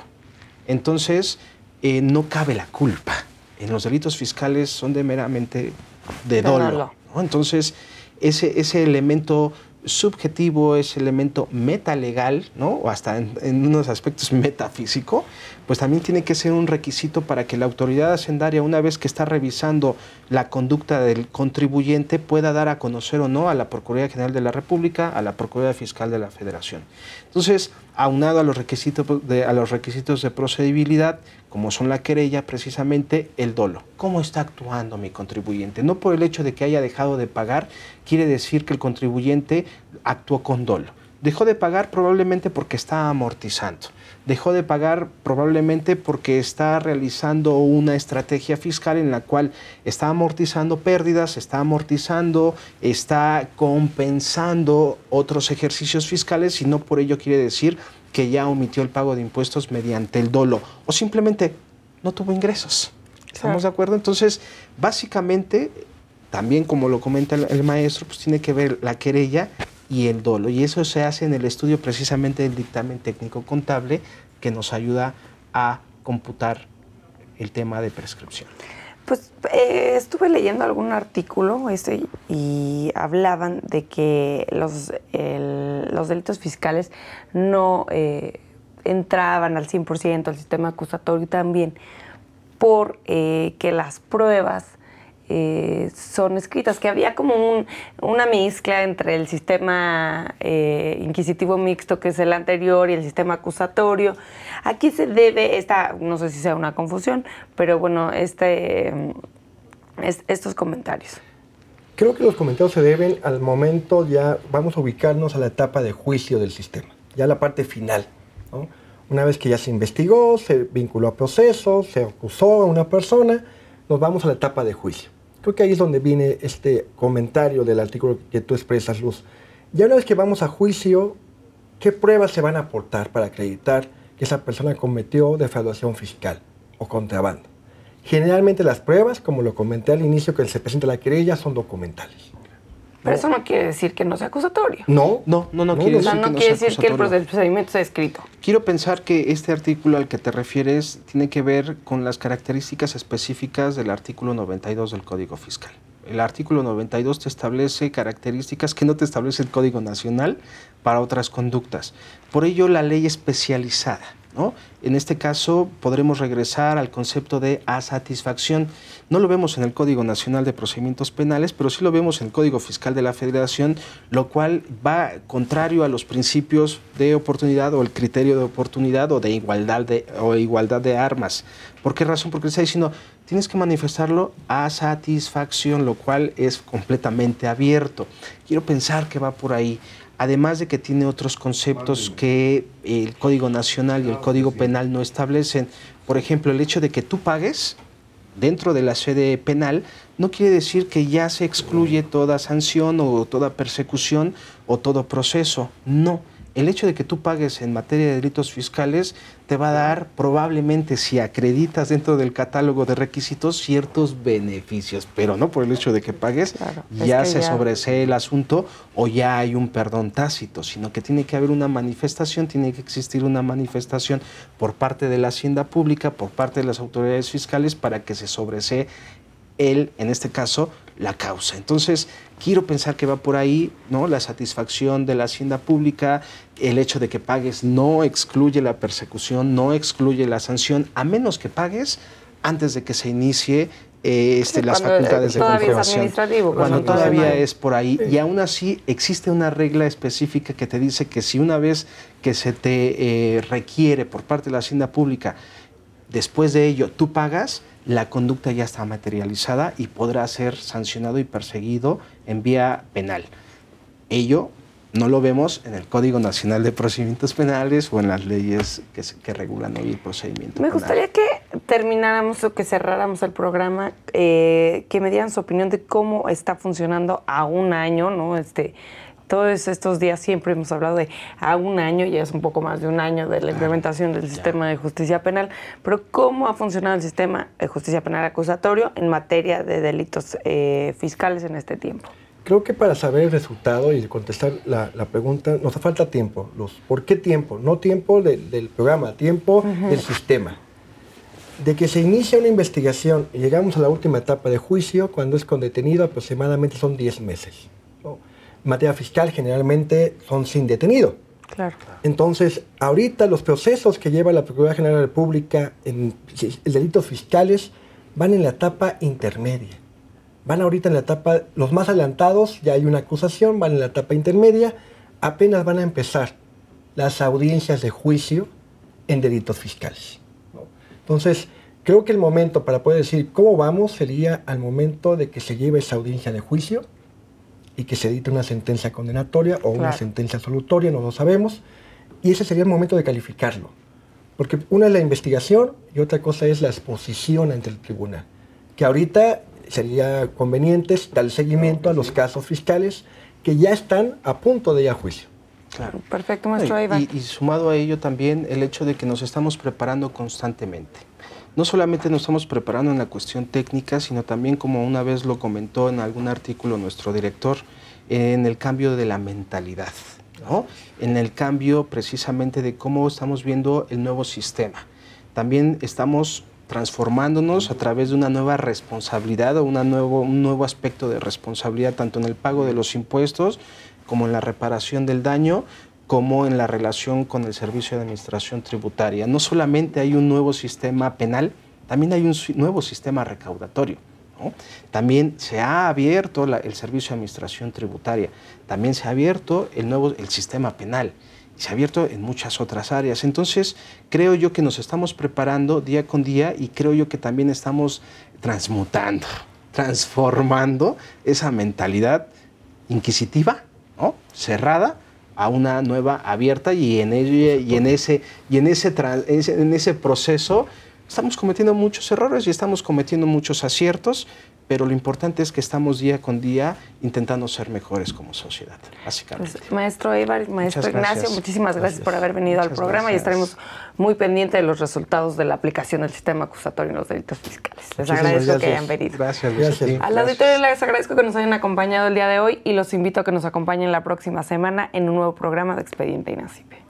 Speaker 3: Entonces, eh, no cabe la culpa. En los delitos fiscales son de meramente de dolo. Entonces, ese, ese elemento subjetivo, es elemento metalegal, ¿no? O hasta en, en unos aspectos metafísico, pues también tiene que ser un requisito para que la autoridad hacendaria, una vez que está revisando la conducta del contribuyente, pueda dar a conocer o no a la Procuraduría General de la República, a la Procuraduría Fiscal de la Federación. Entonces, aunado a los requisitos de, a los requisitos de procedibilidad, como son la querella, precisamente el dolo. ¿Cómo está actuando mi contribuyente? No por el hecho de que haya dejado de pagar, quiere decir que el contribuyente actuó con dolo. Dejó de pagar probablemente porque está amortizando dejó de pagar probablemente porque está realizando una estrategia fiscal en la cual está amortizando pérdidas, está amortizando, está compensando otros ejercicios fiscales y no por ello quiere decir que ya omitió el pago de impuestos mediante el dolo o simplemente no tuvo ingresos. ¿Estamos de acuerdo? Entonces, básicamente, también como lo comenta el maestro, pues tiene que ver la querella y el dolo. Y eso se hace en el estudio precisamente del dictamen técnico contable que nos ayuda a computar el tema de prescripción.
Speaker 1: Pues eh, estuve leyendo algún artículo este, y hablaban de que los, los delitos fiscales no eh, entraban al 100% al sistema acusatorio también porque eh, las pruebas eh, son escritas, que había como una mezcla entre el sistema eh, inquisitivo mixto, que es el anterior, y el sistema acusatorio. Aquí se debe esta, no sé si sea una confusión, pero bueno, este, mm, estos comentarios.
Speaker 2: Creo que los comentarios se deben al momento, ya vamos a ubicarnos a la etapa de juicio del sistema, ya la parte final. Una vez que ya se investigó, se vinculó a procesos, se acusó a una persona, nos vamos a la etapa de juicio. Creo que ahí es donde viene este comentario del artículo que tú expresas, Luz. Ya una vez que vamos a juicio, ¿qué pruebas se van a aportar para acreditar que esa persona cometió defraudación fiscal o contrabando? Generalmente las pruebas, como lo comenté al inicio que se presenta la querella, son documentales.
Speaker 1: Pero eso no quiere decir que no sea acusatorio.
Speaker 3: No, no, no, no, quiere, decir, quiere decir que el
Speaker 1: procedimiento sea escrito.
Speaker 3: Quiero pensar que este artículo al que te refieres tiene que ver con las características específicas del artículo 92 del Código Fiscal. El artículo 92 te establece características que no te establece el Código Nacional para otras conductas. Por ello, la ley especializada en este caso podremos regresar al concepto de asatisfacción. No lo vemos en el Código Nacional de Procedimientos Penales, pero sí lo vemos en el Código Fiscal de la Federación, lo cual va contrario a los principios de oportunidad o el criterio de oportunidad o de igualdad de, igualdad de armas. ¿Por qué razón? Porque está diciendo, tienes que manifestarlo a satisfacción, lo cual es completamente abierto. Quiero pensar que va por ahí además de que tiene otros conceptos que el Código Nacional y el ah, pues Código Penal no establecen. Por ejemplo, el hecho de que tú pagues dentro de la sede penal no quiere decir que ya se excluye toda sanción o toda persecución o todo proceso. No el hecho de que tú pagues en materia de delitos fiscales te va a dar probablemente, si acreditas dentro del catálogo de requisitos, ciertos beneficios, pero no por el hecho de que pagues, ya se sobresee el asunto o ya hay un perdón tácito, sino que tiene que haber una manifestación, tiene que existir una manifestación por parte de la hacienda pública, por parte de las autoridades fiscales, para que se sobresee el, en este caso, la causa. Entonces, quiero pensar que va por ahí, ¿no? La satisfacción de la hacienda pública, el hecho de que pagues no excluye la persecución, no excluye la sanción, a menos que pagues antes de que se inicie eh, este, las eh, facultades de pues, cuando todavía es por ahí. Y aún así existe una regla específica que te dice que si una vez que se te eh, requiere por parte de la hacienda pública, después de ello tú pagas, la conducta ya está materializada y podrá ser sancionado y perseguido en vía penal. Ello no lo vemos en el Código Nacional de Procedimientos Penales o en las leyes que, regulan hoy el procedimiento.
Speaker 1: Me gustaría que termináramos o que cerráramos el programa, eh, que me dieran su opinión de cómo está funcionando a un año, ¿no? Este, todos estos días siempre hemos hablado de a un año, ya es un poco más de un año de la implementación del sistema de justicia penal, pero ¿cómo ha funcionado el sistema de justicia penal acusatorio en materia de delitos eh, fiscales en este tiempo?
Speaker 2: Creo que para saber el resultado y contestar la, pregunta nos falta tiempo. ¿Por qué tiempo? No tiempo del programa, tiempo del sistema. De que se inicia una investigación y llegamos a la última etapa de juicio, cuando es con detenido, aproximadamente son 10 meses materia fiscal generalmente son sin detenido. Claro. Entonces, ahorita los procesos que lleva la Procuraduría General de la República en delitos fiscales van en la etapa intermedia. Van ahorita en la etapa, los más adelantados, ya hay una acusación, van en la etapa intermedia, apenas van a empezar las audiencias de juicio en delitos fiscales. Entonces, creo que el momento para poder decir cómo vamos sería al momento de que se lleve esa audiencia de juicio, y que se edite una sentencia condenatoria o una sentencia absolutoria, no lo sabemos, y ese sería el momento de calificarlo. Porque una es la investigación y otra cosa es la exposición ante el tribunal, que ahorita sería conveniente dar seguimiento a los casos fiscales
Speaker 3: que ya están a punto de ir a juicio. Claro. Perfecto, maestro Iván. y sumado a ello también el hecho de que nos estamos preparando constantemente no solamente nos estamos preparando en la cuestión técnica, sino también, como una vez lo comentó en algún artículo nuestro director, en el cambio de la mentalidad, en el cambio precisamente de cómo estamos viendo el nuevo sistema. También estamos transformándonos a través de una nueva responsabilidad o nuevo, un nuevo aspecto de responsabilidad, tanto en el pago de los impuestos como en la reparación del daño, como en la relación con el Servicio de Administración Tributaria. No solamente hay un nuevo sistema penal, también hay un nuevo sistema recaudatorio. También se ha abierto el Servicio de Administración Tributaria, también se ha abierto el, nuevo, el sistema penal se ha abierto en muchas otras áreas. Entonces, creo yo que nos estamos preparando día con día y creo yo que también estamos transmutando, transformando esa mentalidad inquisitiva, cerrada, a una nueva abierta y en, y en, ese, y en, ese, en ese proceso estamos cometiendo muchos errores y estamos cometiendo muchos aciertos, pero lo importante es que estamos día con día intentando ser mejores como sociedad, básicamente.
Speaker 1: Pues, maestro Eibar, maestro Ignacio, muchísimas gracias, por haber venido al programa y estaremos muy pendientes de los resultados de la aplicación del sistema acusatorio en los delitos fiscales. Les agradezco que hayan venido.
Speaker 2: Gracias, gracias. A, la auditoría
Speaker 1: les agradezco que nos hayan acompañado el día de hoy y los invito a que nos acompañen la próxima semana en un nuevo programa de Expediente INACIPE.